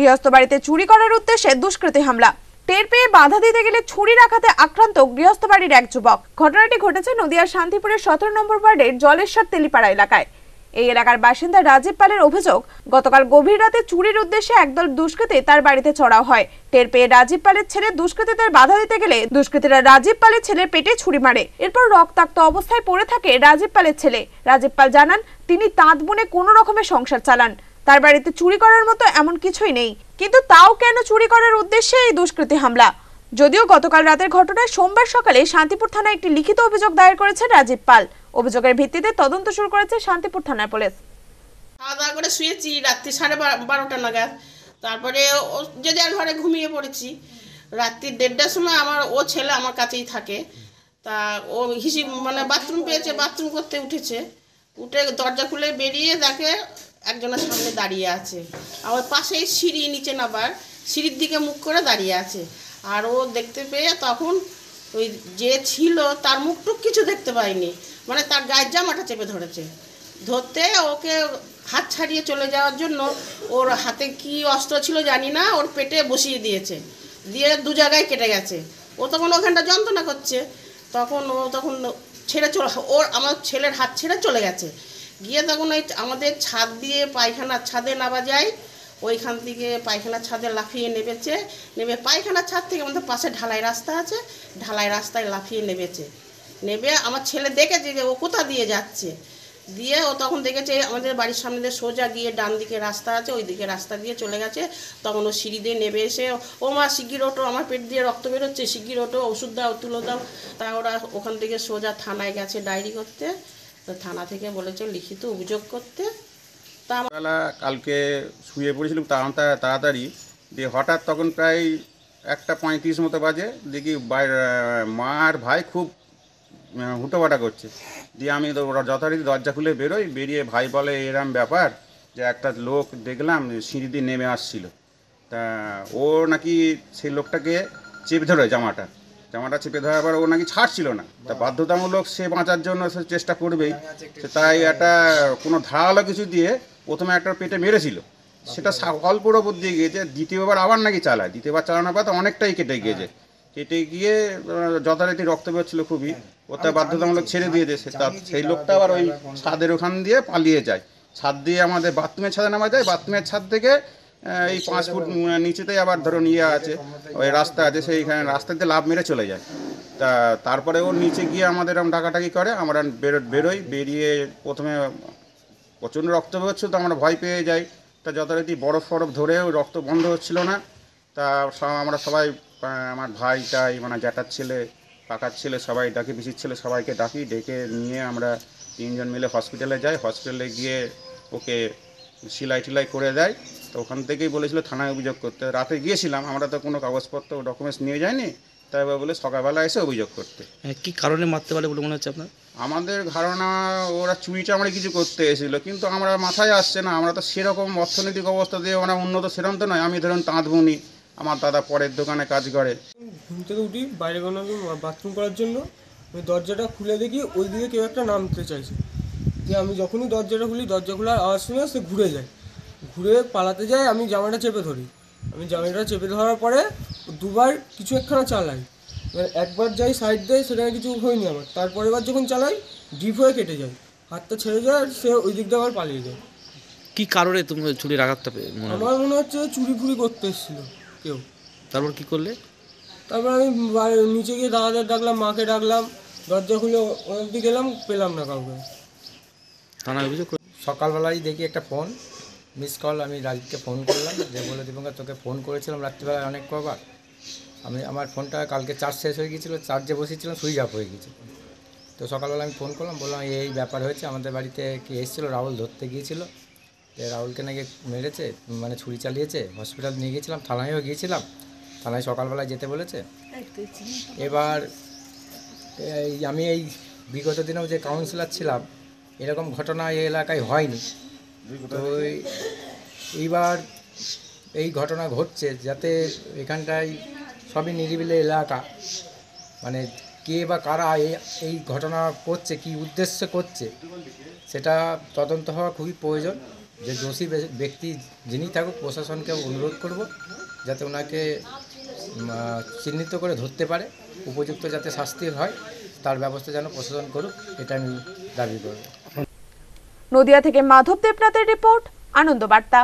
গৃহস্থ বাড়িতে চুরি করার উদ্দেশ্যে দুষ্কৃতী হামলা টের পেয়ে বাধা দিতে গেলে ছুরি রাখাতে আক্রান্ত গৃহস্থ বাড়ির এক যুবক ঘটনাটি ঘটেছে নদিয়ার শান্তিপুরের সতেরো নম্বর ওয়ার্ডের জলেশ্বর তেলিপাড়া এলাকায় এই এলাকার বাসিন্দা রাজীব পালের অভিযোগ গতকাল গভীর রাতে চুরির উদ্দেশ্যে একদল দুষ্কৃতী তার বাড়িতে চড়াও হয় টের পেয়ে রাজীব পালের ছেলে দুষ্কৃতীদের বাধা দিতে গেলে দুষ্কৃতীরা রাজীব পালের ছেলের পেটে ছুরি মারে এরপর রক্তাক্ত অবস্থায় পড়ে থাকে রাজীব পালের ছেলে রাজীব পাল জানান তিনি তাঁত বুনে কোনো রকমের সংসার চালান তার বাড়িতে চুরি করার মতো এমন কিছুই নেই কিন্তু তাও কেন চুরি করার উদ্দেশ্যে এই দুষ্কৃতী হামলা যদিও গতকাল রাতের ঘটনায় সোমবার সকালে শান্তিপুর থানায় একটি লিখিত অভিযোগ দায়ের করেছে রাজীব পাল অভিযোগের ভিত্তিতে তদন্ত শুরু করেছে শান্তিপুর থানার পুলিশ খাওয়া দাওয়া করে শুয়েছি রাত্রি সাড়ে বারোটা নাগাদ তারপরে ও যে যার ঘরে ঘুমিয়ে পড়েছি রাত্রি দেড়টার সময় আমার ও ছেলে আমার কাছেই থাকে তা ও হিসি মানে বাথরুম পেয়েছে বাথরুম করতে উঠেছে উঠে দরজা খুলে বেরিয়ে তাকে একজনের সামনে দাঁড়িয়ে আছে আবার পাশেই সিঁড়ি নিচে নাবার সিঁড়ির দিকে মুখ করে দাঁড়িয়ে আছে আর ও দেখতে পেয়ে তখন ওই যে ছিল তার মুখটুক কিছু দেখতে পাইনি মানে তার গায়ের জামাটা চেপে ধরেছে ধরতে ওকে হাত ছাড়িয়ে চলে যাওয়ার জন্য ওর হাতে কি অস্ত্র ছিল জানি না ওর পেটে বসিয়ে দিয়েছে দিয়ে দু জায়গায় কেটে গেছে ও তখন ওখানটা যন্ত্রণা করছে তখন ও তখন ছেড়ে চলে ওর আমার ছেলের হাত ছেড়ে চলে গেছে গিয়ে তখন ওই আমাদের ছাদ দিয়ে পায়খানার ছাদে নামা যায় ওইখান থেকে পায়খানার ছাদে লাফিয়ে নেবেছে নেবে পায়খানার ছাদ থেকে আমাদের পাশে ঢালাই রাস্তা আছে ঢালাই রাস্তায় লাফিয়ে নেবেছে নেবে আমার ছেলে দেখেছে যে ও কোথা দিয়ে যাচ্ছে দিয়ে ও তখন দেখেছে আমাদের বাড়ির সামনে দিয়ে সোজা গিয়ে ডান দিকে রাস্তা আছে ওই দিকে রাস্তা দিয়ে চলে গেছে তখন ও সিঁড়ি দিয়ে নেবে এসে ও মা শিগির ওটো আমার পেট দিয়ে রক্ত বেরোচ্ছে শিগির ওটো ওষুধ দাও তুলো দাও তা ওরা ওখান থেকে সোজা থানায় গেছে ডায়েরি করতে তো থানা থেকে বলেছে লিখিত অভিযোগ করতে তা কালকে শুয়ে পড়েছিলাম তাড়াতাড়ি দিয়ে হঠাৎ তখন প্রায় একটা পঁয়ত্রিশ মতো বাজে দেখি মা আর ভাই খুব হুটোপাটা করছে দিয়ে আমি যথারীতি দরজা খুলে বেরোই বেরিয়ে ভাই বলে এরম ব্যাপার যে একটা লোক দেখলাম সিঁড়ি দিয়ে নেমে আসছিল তা ও নাকি সেই লোকটাকে চেপে ধরে জামাটা জামাটা চেপে ধরার পর ও নাকি ছাড়ছিল না তা বাধ্যতামূলক সে বাঁচার জন্য সে চেষ্টা করবেই হ্যাঁ, তাই একটা কোনো ধারালো কিছু দিয়ে প্রথমে একটা পেটে মেরেছিল সেটা অল্পর ওপর দিয়ে গিয়েছে দ্বিতীয়বার আবার নাকি চালায় দ্বিতীয়বার চালানোর পর তো অনেকটাই কেটে হ্যাঁ। গিয়েছে কেটে গিয়ে যথারীতি রক্ত বেরোচ্ছিল খুবই হ্যাঁ। ওটা বাধ্যতামূলক ছেড়ে দিয়েছে সে তার সেই লোকটা আবার ওই ছাদের ওখান দিয়ে পালিয়ে যায় ছাদ দিয়ে আমাদের বাথরুমের ছাদে নামা যায় বাথরুমের ছাদ থেকে হ্যাঁ, এই পাঁচ ফুট নিচেতেই আবার ধরুন ইয়ে আছে ওই রাস্তা আছে সেইখানে রাস্তাতে লাভ মেরে চলে যায় তা তারপরে ও নিচে গিয়ে আমাদের এরকম ডাকাটাকি করে আমরা বেরো বেরোই বেরিয়ে প্রথমে প্রচণ্ড রক্ত বেরোচ্ছিল তো আমরা ভয় পেয়ে যাই তা যথারীতি বরফ ফরফ ধরেও রক্ত বন্ধ হচ্ছিল না তা আমরা সবাই আমার ভাই টাই মানে জ্যাঠার ছেলে কাকার ছেলে সবাই ডাকি পিসির ছেলে সবাইকে ডাকি ডেকে নিয়ে আমরা তিনজন মিলে হসপিটালে যাই হসপিটালে গিয়ে ওকে সিলাই টিলাই করে দেয় তো ওখান থেকেই বলেছিল থানায় অভিযোগ করতে রাতে গিয়েছিলাম আমরা তো কোনো কাগজপত্র ডকুমেন্টস নিয়ে যাইনি তাই বলে সকালবেলা এসে অভিযোগ করতে হ্যাঁ, কি কারণে মারতে পারে বলে মনে হচ্ছে আপনার আমাদের ধারণা ওরা চুরিটা আমরা কিছু করতে এসেছিল কিন্তু আমরা মাথায় আসছে না আমরা তো সেরকম অর্থনৈতিক অবস্থা দিয়ে ওরা উন্নত সেরকম তো নয় আমি ধরুন তাঁত বুনি আমার দাদা পরের দোকানে কাজ করে ঘুম থেকে উঠি বাইরে কোনো বাথরুম করার জন্য ওই দরজাটা খুলে দেখি ওই দিকে কেউ একটা নামতে চাইছে যে আমি যখনই দরজাটা খুলি দরজা খোলার আওয়াজ শুনে সে ঘুরে যায় ঘুরে পালাতে যাই আমি জামাটা চেপে ধরি আমি জামাটা চেপে ধরার পরে দুবার কিছু একখানা চালাই এবার একবার যাই সাইড দেয় সেখানে কিছু হয়নি আমার তারপরে বার যখন চালাই ডিপ হয়ে কেটে যায় হাতটা ছেড়ে যায় আর সে ওই দিক দিয়ে আবার পালিয়ে যায় কি কারণে তুমি চুরি রাখাতে পেয়ে মনে আমার মনে হচ্ছে চুরি ফুরি করতে এসেছিল কেউ তারপর কি করলে তারপর আমি নিচে গিয়ে দাদাদের ডাকলাম মাকে ডাকলাম দরজা খুলে অনেক দিকে গেলাম পেলাম না কাউকে থানায় অভিযোগ সকালবেলায় দেখি একটা ফোন মিস কল আমি রাজীবকে ফোন করলাম যে বলে দীপঙ্কর তোকে ফোন করেছিলাম রাত্রিবেলায় অনেক কবার আমি আমার ফোনটা কালকে চার্জ শেষ হয়ে গিয়েছিলো চার্জে বসেছিলাম সুইচ অফ হয়ে গেছে তো সকালবেলা আমি ফোন করলাম বললাম এই ব্যাপার হয়েছে আমাদের বাড়িতে কি এসেছিলো রাহুল ধরতে গিয়েছিলো তো রাহুলকে নাকি মেরেছে মানে ছুরি চালিয়েছে হসপিটাল নিয়ে গিয়েছিলাম থানায়ও গিয়েছিলাম থানায় সকালবেলায় যেতে বলেছে এবার আমি এই বিগত দিনেও যে কাউন্সিলার ছিলাম এরকম ঘটনা এই এলাকায় হয়নি তো এইবার এই ঘটনা ঘটছে যাতে এখানটায় সবই নিরিবিলি এলাকা মানে কে বা কারা এই এই ঘটনা করছে কি উদ্দেশ্য করছে সেটা তদন্ত হওয়া খুবই প্রয়োজন যে দোষী ব্যক্তি যিনি থাকুক প্রশাসনকে অনুরোধ করব যাতে ওনাকে চিহ্নিত করে ধরতে পারে উপযুক্ত যাতে শাস্তি হয় তার ব্যবস্থা যেন প্রশাসন করুক এটা আমি দাবি করব নদিয়া থেকে মাধব দেবনাথের রিপোর্ট আনন্দবার্তা